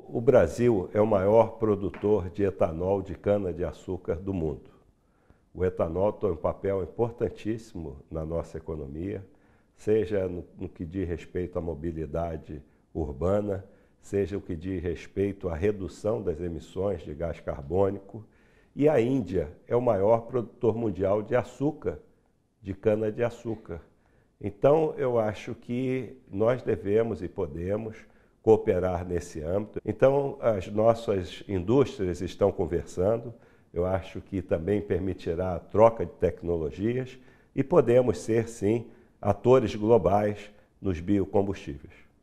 O Brasil é o maior produtor de etanol de cana-de-açúcar do mundo. O etanol tem um papel importantíssimo na nossa economia, seja no, no, que diz respeito à mobilidade urbana, seja o que diz respeito à redução das emissões de gás carbônico. E a Índia é o maior produtor mundial de açúcar, de cana-de-açúcar. Então, eu acho que nós devemos e podemos cooperar nesse âmbito. Então, as nossas indústrias estão conversando, eu acho que também permitirá a troca de tecnologias e podemos ser, sim, atores globais nos biocombustíveis.